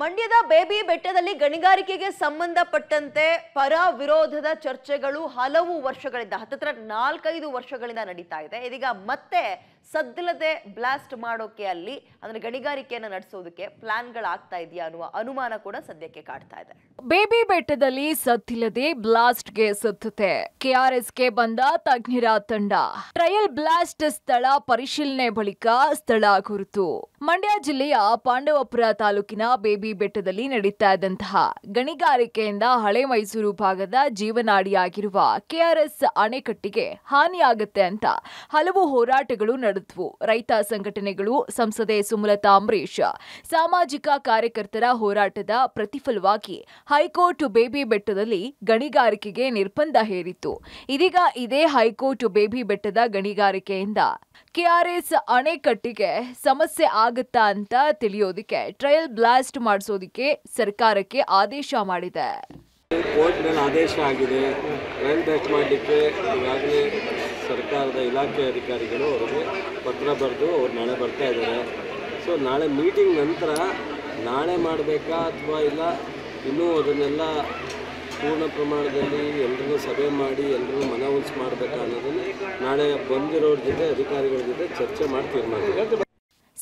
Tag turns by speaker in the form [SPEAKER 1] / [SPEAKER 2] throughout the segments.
[SPEAKER 1] ಮಂಡ್ಯದ ಬೇಬಿ ಬೆಟ್ಟದಲ್ಲಿ ಗಣಿಗಾರಿಕೆಗೆ ಸಂಬಂಧಪಟ್ಟಂತೆ ಪರ ವಿರೋಧದ ಚರ್ಚೆಗಳು ಹಲವು ವರ್ಷಗಳಿಂದ ಹತ್ತತ್ರ ನಾಲ್ಕೈದು ವರ್ಷಗಳಿಂದ ನಡೀತಾ ಇದೆ ಇದೀಗ ಮತ್ತೆ ಸದ್ದಿಲ್ಲದೆ ಬ್ಲಾಸ್ಟ್ ಮಾಡೋಕೆ ಅಲ್ಲಿ ಅಂದ್ರೆ ಗಣಿಗಾರಿಕೆಯನ್ನು ನಡೆಸೋದಕ್ಕೆ ಆಗ್ತಾ ಇದೆಯಾ ಅನ್ನುವ ಅನುಮಾನ ಕೂಡ ಸದ್ಯಕ್ಕೆ ಕಾಡ್ತಾ ಇದೆ ಬೇಬಿ ಬೆಟ್ಟದಲ್ಲಿ ಸದ್ದಿಲ್ಲದೆ ಬ್ಲಾಸ್ಟ್ಗೆ ಸತ್ತತೆ ಕೆಆರ್ಎಸ್ಗೆ ಬಂದ ತಜ್ಞರ ತಂಡ ಟ್ರಯಲ್ ಬ್ಲಾಸ್ಟ್ ಸ್ಥಳ ಪರಿಶೀಲನೆ ಬಳಿಕ ಸ್ಥಳ ಗುರುತು ಮಂಡ್ಯ ಜಿಲ್ಲೆಯ ಪಾಂಡವಪುರ ತಾಲೂಕಿನ ಬೇಬಿ ಬೆಟ್ಟದಲ್ಲಿ ನಡೀತಾ ಇದ್ದಂತಹ ಗಣಿಗಾರಿಕೆಯಿಂದ ಹಳೆ ಮೈಸೂರು ಭಾಗದ ಜೀವನಾಡಿಯಾಗಿರುವ ಕೆಆರ್ಎಸ್ ಅಣೆಕಟ್ಟಿಗೆ ಹಾನಿಯಾಗುತ್ತೆ ಅಂತ ಹಲವು ಹೋರಾಟಗಳು ನಡೆದವು ರೈತ ಸಂಘಟನೆಗಳು ಸಂಸದೆ ಸುಮಲತಾ ಅಂಬರೀಷ್ ಸಾಮಾಜಿಕ ಕಾರ್ಯಕರ್ತರ ಹೋರಾಟದ ಪ್ರತಿಫಲವಾಗಿ ಹೈಕೋರ್ಟ್ ಬೇಬಿ ಬೆಟ್ಟದಲ್ಲಿ ಗಣಿಗಾರಿಕೆಗೆ ನಿರ್ಬಂಧ ಹೇರಿತ್ತು ಇದೀಗ ಇದೇ ಹೈಕೋರ್ಟ್ ಬೇಬಿ ಬೆಟ್ಟದ ಗಣಿಗಾರಿಕೆಯಿಂದ ಕೆಆರ್ಎಸ್ ಅಣೆಕಟ್ಟಿಗೆ ಸಮಸ್ಯೆ ಆಗುತ್ತಾ ಅಂತ ತಿಳಿಯೋದಿಕ್ಕೆ ಟ್ರಯಲ್ ಬ್ಲಾಸ್ಟ್ ಮಾಡಿಸೋದಿಕ್ಕೆ ಸರ್ಕಾರಕ್ಕೆ ಆದೇಶ ಮಾಡಿದೆ
[SPEAKER 2] ಕೋರ್ಟ್ನಲ್ಲಿ ಆದೇಶ ಆಗಿದೆ ಟ್ರಯಲ್ ಬ್ಲಾಸ್ಟ್ ಮಾಡಲಿಕ್ಕೆ ಸರ್ಕಾರದ ಇಲಾಖೆ ಅಧಿಕಾರಿಗಳು ಅವರಿಗೆ ಪತ್ರ ಬರೆದು ಅವ್ರು ನಾಳೆ ಬರ್ತಾ ಇದ್ದಾರೆ ಸೊ ನಾಳೆ ಮೀಟಿಂಗ್ ನಂತರ ನಾಳೆ ಮಾಡಬೇಕಾ ಅಥವಾ ಇಲ್ಲ ಇನ್ನೂ ಅದನ್ನೆಲ್ಲ ಪೂರ್ಣ ಪ್ರಮಾಣದಲ್ಲಿ ಎಲ್ರಿಗೂ ಸಭೆ ಮಾಡಿ ಎಲ್ಲರೂ ಮನವೊಲಿಸಿ ಮಾಡಬೇಕು ಅನ್ನೋದನ್ನು ನಾಳೆ ಬಂದಿರೋರ ಜೊತೆ ಅಧಿಕಾರಿಗಳ ಜೊತೆ ಚರ್ಚೆ ಮಾಡಿ ತೀರ್ಮಾನ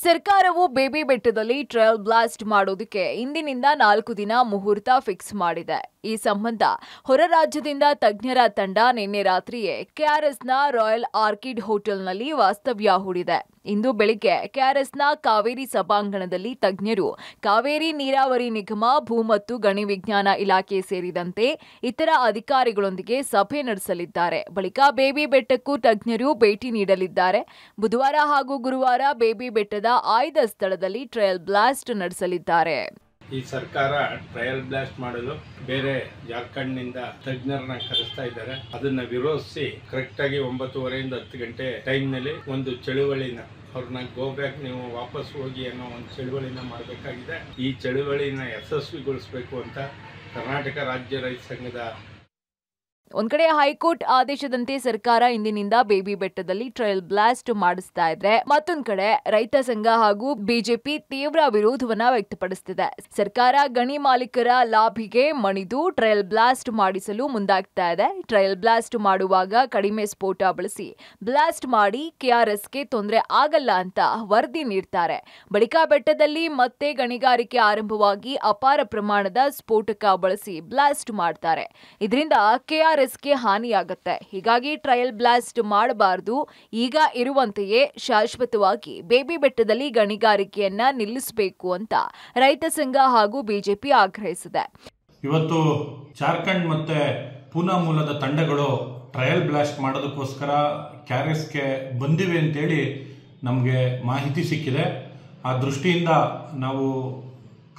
[SPEAKER 1] ಸರ್ಕಾರವು ಬೇಬಿ ಬೆಟ್ಟದಲ್ಲಿ ಟ್ರಯಲ್ ಬ್ಲಾಸ್ಟ್ ಮಾಡೋದಕ್ಕೆ ಇಂದಿನಿಂದ ನಾಲ್ಕು ದಿನ ಮುಹೂರ್ತ ಫಿಕ್ಸ್ ಮಾಡಿದೆ ಈ ಸಂಬಂಧ ಹೊರ ರಾಜ್ಯದಿಂದ ತಜ್ಞರ ತಂಡ ನಿನ್ನೆ ರಾತ್ರಿಯೇ ಕೆಆರ್ಎಸ್ನ ರಾಯಲ್ ಆರ್ಕಿಡ್ ಹೋಟೆಲ್ನಲ್ಲಿ ವಾಸ್ತವ್ಯ ಹೂಡಿದೆ ಇಂದು ಬೆಳಿಗ್ಗೆ ಕೆಆರ್ಎಸ್ನ ಕಾವೇರಿ ಸಭಾಂಗಣದಲ್ಲಿ ತಜ್ಞರು ಕಾವೇರಿ ನೀರಾವರಿ ನಿಗಮ ಭೂ ಮತ್ತು ಗಣಿ ವಿಜ್ಞಾನ ಇಲಾಖೆ ಸೇರಿದಂತೆ ಇತರ ಅಧಿಕಾರಿಗಳೊಂದಿಗೆ ಸಭೆ ನಡೆಸಲಿದ್ದಾರೆ ಬಳಿಕ ಬೇಬಿ ಬೆಟ್ಟಕ್ಕೂ ತಜ್ಞರು ಭೇಟಿ ನೀಡಲಿದ್ದಾರೆ ಬುಧವಾರ ಹಾಗೂ ಗುರುವಾರ ಬೇಬಿ ಬೆಟ್ಟದ ಆಯ್ದ ಸ್ಥಳದಲ್ಲಿ ಟ್ರಯಲ್ ಬ್ಲಾಸ್ಟ್ ನಡೆಸಲಿದ್ದಾರೆ
[SPEAKER 2] ಈ ಸರ್ಕಾರ ಟ್ರಯಲ್ ಬ್ಲಾಸ್ಟ್ ಮಾಡಲು ಬೇರೆ ನಿಂದ ತಜ್ಞರನ್ನ ಕರೆಸ್ತಾ ಇದ್ದಾರೆ ಅದನ್ನ ವಿರೋಧಿಸಿ ಕರೆಕ್ಟ್ ಆಗಿ ಒಂಬತ್ತುವರೆಯಿಂದ ಹತ್ತು ಗಂಟೆ ಟೈಮ್ನಲ್ಲಿ ಒಂದು ಚಳುವಳಿನ ಅವ್ರನ್ನ ಗೋ ಬ್ಯಾಕ್ ನೀವು ವಾಪಸ್ ಹೋಗಿ ಅನ್ನೋ ಒಂದು ಚಳುವಳಿನ ಮಾಡಬೇಕಾಗಿದೆ ಈ ಚಳುವಳಿನ ಯಶಸ್ವಿಗೊಳಿಸಬೇಕು ಅಂತ ಕರ್ನಾಟಕ ರಾಜ್ಯ ರೈತ ಸಂಘದ
[SPEAKER 1] ಒಂದ್ ಕಡೆ ಹೈಕೋರ್ಟ್ ಆದೇಶದಂತೆ ಸರ್ಕಾರ ಇಂದಿನಿಂದ ಬೇಬಿ ಬೆಟ್ಟದಲ್ಲಿ ಟ್ರಯಲ್ ಬ್ಲಾಸ್ಟ್ ಮಾಡಿಸ್ತಾ ಇದ್ರೆ ಮತ್ತೊಂದ್ ಕಡೆ ರೈತ ಸಂಘ ಹಾಗೂ ಬಿಜೆಪಿ ತೀವ್ರ ವಿರೋಧವನ್ನ ವ್ಯಕ್ತಪಡಿಸುತ್ತಿದೆ ಸರ್ಕಾರ ಗಣಿ ಮಾಲೀಕರ ಲಾಭಿಗೆ ಮಣಿದು ಟ್ರಯಲ್ ಬ್ಲಾಸ್ಟ್ ಮಾಡಿಸಲು ಮುಂದಾಗ್ತಾ ಇದೆ ಟ್ರಯಲ್ ಬ್ಲಾಸ್ಟ್ ಮಾಡುವಾಗ ಕಡಿಮೆ ಸ್ಫೋಟ ಬಳಸಿ ಬ್ಲಾಸ್ಟ್ ಮಾಡಿ ಕೆಆರ್ಎಸ್ಗೆ ತೊಂದರೆ ಆಗಲ್ಲ ಅಂತ ವರದಿ ನೀಡ್ತಾರೆ ಬಳಿಕ ಬೆಟ್ಟದಲ್ಲಿ ಮತ್ತೆ ಗಣಿಗಾರಿಕೆ ಆರಂಭವಾಗಿ ಅಪಾರ ಪ್ರಮಾಣದ ಸ್ಫೋಟಕ ಬಳಸಿ ಬ್ಲಾಸ್ಟ್ ಮಾಡ್ತಾರೆ ಇದರಿಂದ ಕೆಆರ್ ಹಾನಿಯಾಗತ್ತೆ ಹಾನಿಯಾಗುತ್ತೆ ಹೀಗಾಗಿ ಟ್ರಯಲ್ ಬ್ಲಾಸ್ಟ್ ಮಾಡಬಾರದು ಈಗ ಇರುವಂತೆಯೇ ಶಾಶ್ವತವಾಗಿ ಬೇಬಿ ಬೆಟ್ಟದಲ್ಲಿ ಗಣಿಗಾರಿಕೆಯನ್ನ ನಿಲ್ಲಿಸಬೇಕು ಅಂತ ರೈತ ಸಂಘ ಹಾಗೂ ಬಿಜೆಪಿ ಆಗ್ರಹಿಸಿದೆ
[SPEAKER 2] ಇವತ್ತು ಜಾರ್ಖಂಡ್ ಮತ್ತೆ ಪೂನಾ ಮೂಲದ ತಂಡಗಳು ಟ್ರಯಲ್ ಬ್ಲಾಸ್ಟ್ ಮಾಡೋದಕ್ಕೋಸ್ಕರ ಕ್ಯಾರೆಸ್ಗೆ ಬಂದಿವೆ ಅಂತೇಳಿ ನಮಗೆ ಮಾಹಿತಿ ಸಿಕ್ಕಿದೆ ಆ ದೃಷ್ಟಿಯಿಂದ ನಾವು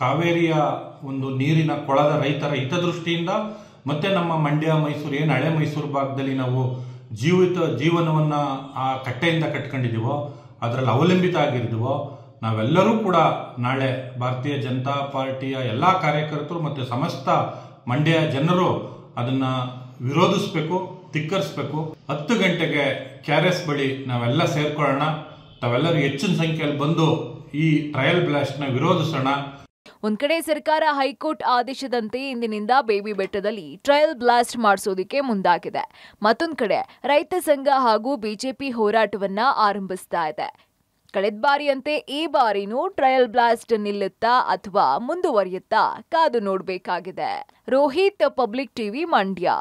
[SPEAKER 2] ಕಾವೇರಿಯ ಒಂದು ನೀರಿನ ಕೊಳದ ರೈತರ ಹಿತದೃಷ್ಟಿಯಿಂದ ಮತ್ತೆ ನಮ್ಮ ಮಂಡ್ಯ ಮೈಸೂರು ಏನು ಹಳೆ ಮೈಸೂರು ಭಾಗದಲ್ಲಿ ನಾವು ಜೀವಿತ ಜೀವನವನ್ನ ಆ ಕಟ್ಟೆಯಿಂದ ಕಟ್ಕೊಂಡಿದ್ದೀವೋ ಅದರಲ್ಲಿ ಅವಲಂಬಿತ ಆಗಿರ್ದಿವೋ ನಾವೆಲ್ಲರೂ ಕೂಡ ನಾಳೆ ಭಾರತೀಯ ಜನತಾ ಪಾರ್ಟಿಯ ಎಲ್ಲ ಕಾರ್ಯಕರ್ತರು ಮತ್ತು ಸಮಸ್ತ ಮಂಡ್ಯ ಜನರು ಅದನ್ನ ವಿರೋಧಿಸ್ಬೇಕು ತಿಕ್ಕರಿಸ್ಬೇಕು ಹತ್ತು ಗಂಟೆಗೆ ಕೆ ಬಳಿ ನಾವೆಲ್ಲ ಸೇರ್ಕೊಳ್ಳೋಣ ತಾವೆಲ್ಲರೂ ಹೆಚ್ಚಿನ ಸಂಖ್ಯೆಯಲ್ಲಿ ಬಂದು ಈ ಟ್ರಯಲ್ ಬ್ಲಾಸ್ಟ್ನ ವಿರೋಧಿಸೋಣ
[SPEAKER 1] ಒಂದ್ ಕಡೆ ಸರ್ಕಾರ ಹೈಕೋರ್ಟ್ ಆದೇಶದಂತೆ ಇಂದಿನಿಂದ ಬೇಬಿ ಬೆಟ್ಟದಲ್ಲಿ ಟ್ರಯಲ್ ಬ್ಲಾಸ್ಟ್ ಮಾಡಿಸೋದಕ್ಕೆ ಮುಂದಾಗಿದೆ ಮತ್ತೊಂದು ಕಡೆ ರೈತ ಸಂಘ ಹಾಗೂ ಬಿಜೆಪಿ ಹೋರಾಟವನ್ನ ಆರಂಭಿಸ್ತಾ ಇದೆ ಕಳೆದ ಬಾರಿಯಂತೆ ಈ ಬಾರಿನೂ ಟ್ರಯಲ್ ಬ್ಲಾಸ್ಟ್ ನಿಲ್ಲುತ್ತಾ ಅಥವಾ ಮುಂದುವರಿಯುತ್ತಾ ಕಾದು ನೋಡಬೇಕಾಗಿದೆ ರೋಹಿತ್ ಪಬ್ಲಿಕ್ ಟಿವಿ ಮಂಡ್ಯ